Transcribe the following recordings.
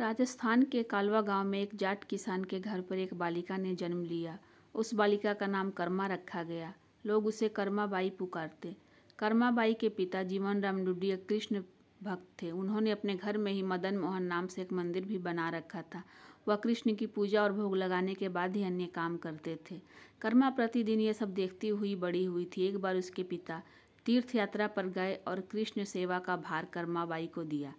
राजस्थान के कालवा गांव में एक जाट किसान के घर पर एक बालिका ने जन्म लिया उस बालिका का नाम कर्मा रखा गया लोग उसे कर्मा बाई पुकारते कर्मा बाई के पिता जीवन राम डुडी कृष्ण भक्त थे उन्होंने अपने घर में ही मदन मोहन नाम से एक मंदिर भी बना रखा था वह कृष्ण की पूजा और भोग लगाने के बाद ही अन्य काम करते थे कर्मा प्रतिदिन यह सब देखती हुई बड़ी हुई थी एक बार उसके पिता तीर्थ यात्रा पर गए और कृष्ण सेवा का भार कर्माबाई को दिया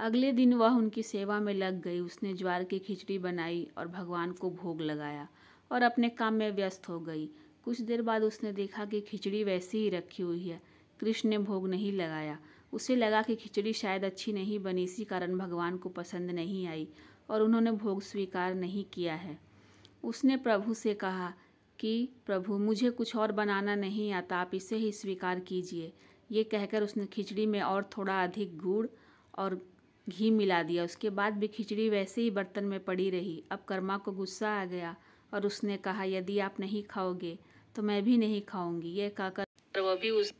अगले दिन वह उनकी सेवा में लग गई उसने ज्वार की खिचड़ी बनाई और भगवान को भोग लगाया और अपने काम में व्यस्त हो गई कुछ देर बाद उसने देखा कि खिचड़ी वैसी ही रखी हुई है कृष्ण ने भोग नहीं लगाया उसे लगा कि खिचड़ी शायद अच्छी नहीं बनी इसी कारण भगवान को पसंद नहीं आई और उन्होंने भोग स्वीकार नहीं किया है उसने प्रभु से कहा कि प्रभु मुझे कुछ और बनाना नहीं आता आप इसे ही स्वीकार कीजिए ये कहकर उसने खिचड़ी में और थोड़ा अधिक गुड़ और घी मिला दिया उसके बाद भी खिचड़ी वैसे ही बर्तन में पड़ी रही अब कर्मा को गुस्सा आ गया और उसने कहा यदि आप नहीं खाओगे तो मैं भी नहीं खाऊंगी यह कहकर वह भी उस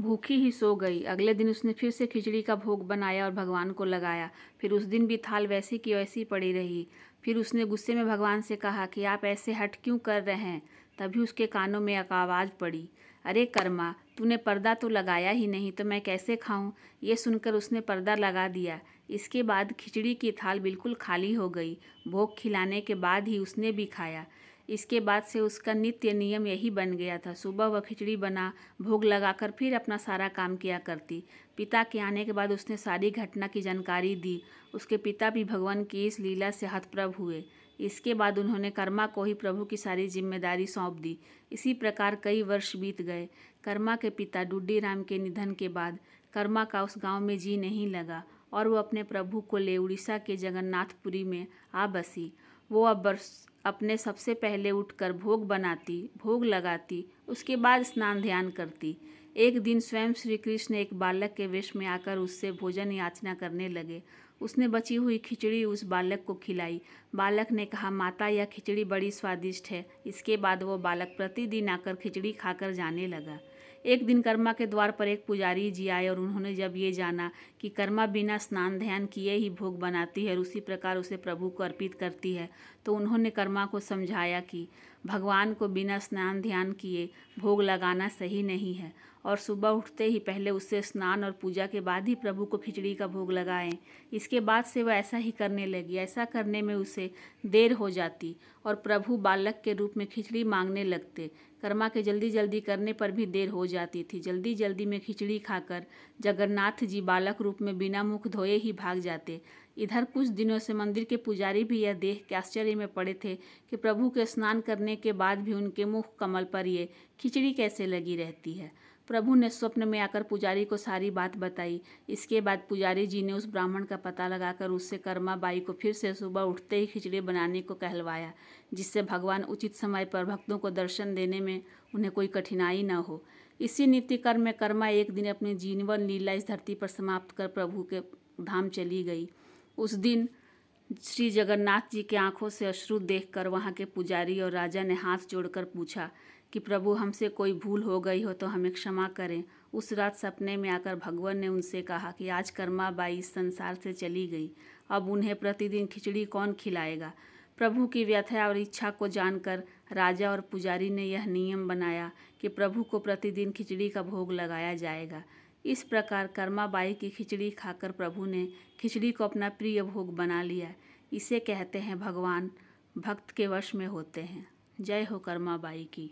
भूखी ही सो गई अगले दिन उसने फिर से खिचड़ी का भोग बनाया और भगवान को लगाया फिर उस दिन भी थाल वैसी की वैसी पड़ी रही फिर उसने गुस्से में भगवान से कहा कि आप ऐसे हट क्यों कर रहे हैं तभी उसके कानों में एक आवाज़ पड़ी अरे कर्मा तूने पर्दा तो लगाया ही नहीं तो मैं कैसे खाऊं ये सुनकर उसने पर्दा लगा दिया इसके बाद खिचड़ी की थाल बिल्कुल खाली हो गई भोग खिलाने के बाद ही उसने भी खाया इसके बाद से उसका नित्य नियम यही बन गया था सुबह वह खिचड़ी बना भोग लगाकर फिर अपना सारा काम किया करती पिता के आने के बाद उसने सारी घटना की जानकारी दी उसके पिता भी भगवान की इस लीला से हतप्रभ हुए इसके बाद उन्होंने कर्मा को ही प्रभु की सारी जिम्मेदारी सौंप दी इसी प्रकार कई वर्ष बीत गए कर्मा के पिता डुड्डी राम के निधन के बाद कर्मा का उस गांव में जी नहीं लगा और वो अपने प्रभु को ले उड़ीसा के जगन्नाथपुरी में आ बसी वो अब बरस अपने सबसे पहले उठकर भोग बनाती भोग लगाती उसके बाद स्नान ध्यान करती एक दिन स्वयं श्री कृष्ण एक बालक के वेश में आकर उससे भोजन याचना करने लगे उसने बची हुई खिचड़ी उस बालक को खिलाई बालक ने कहा माता यह खिचड़ी बड़ी स्वादिष्ट है इसके बाद वो बालक प्रतिदिन आकर खिचड़ी खाकर जाने लगा एक दिन कर्मा के द्वार पर एक पुजारी जी आए और उन्होंने जब ये जाना कि कर्मा बिना स्नान ध्यान किए ही भोग बनाती है और उसी प्रकार उसे प्रभु को अर्पित करती है तो उन्होंने कर्मा को समझाया कि भगवान को बिना स्नान ध्यान किए भोग लगाना सही नहीं है और सुबह उठते ही पहले उससे स्नान और पूजा के बाद ही प्रभु को खिचड़ी का भोग लगाएं इसके बाद से वह ऐसा ही करने लगी ऐसा करने में उसे देर हो जाती और प्रभु बालक के रूप में खिचड़ी मांगने लगते कर्मा के जल्दी जल्दी करने पर भी देर हो जाती थी जल्दी जल्दी में खिचड़ी खाकर जगन्नाथ जी बालक रूप में बिना मुख धोए ही भाग जाते इधर कुछ दिनों से मंदिर के पुजारी भी यह देख के आश्चर्य में पड़े थे कि प्रभु के स्नान करने के बाद भी उनके मुख कमल पर ये खिचड़ी कैसे लगी रहती है प्रभु ने स्वप्न में आकर पुजारी को सारी बात बताई इसके बाद पुजारी जी ने उस ब्राह्मण का पता लगाकर उससे कर्मा बाई को फिर से सुबह उठते ही खिचड़ी बनाने को कहलवाया जिससे भगवान उचित समय पर भक्तों को दर्शन देने में उन्हें कोई कठिनाई न हो इसी नीति कर्म में कर्मा एक दिन अपनी जीवन लीला इस धरती पर समाप्त कर प्रभु के धाम चली गई उस दिन श्री जगन्नाथ जी के आंखों से अश्रु देखकर वहाँ के पुजारी और राजा ने हाथ जोड़कर पूछा कि प्रभु हमसे कोई भूल हो गई हो तो हमें क्षमा करें उस रात सपने में आकर भगवान ने उनसे कहा कि आज कर्मा बाई इस संसार से चली गई अब उन्हें प्रतिदिन खिचड़ी कौन खिलाएगा प्रभु की व्यथा और इच्छा को जानकर राजा और पुजारी ने यह नियम बनाया कि प्रभु को प्रतिदिन खिचड़ी का भोग लगाया जाएगा इस प्रकार कर्मा बाई की खिचड़ी खाकर प्रभु ने खिचड़ी को अपना प्रिय भोग बना लिया इसे कहते हैं भगवान भक्त के वश में होते हैं जय हो कर्माबाई की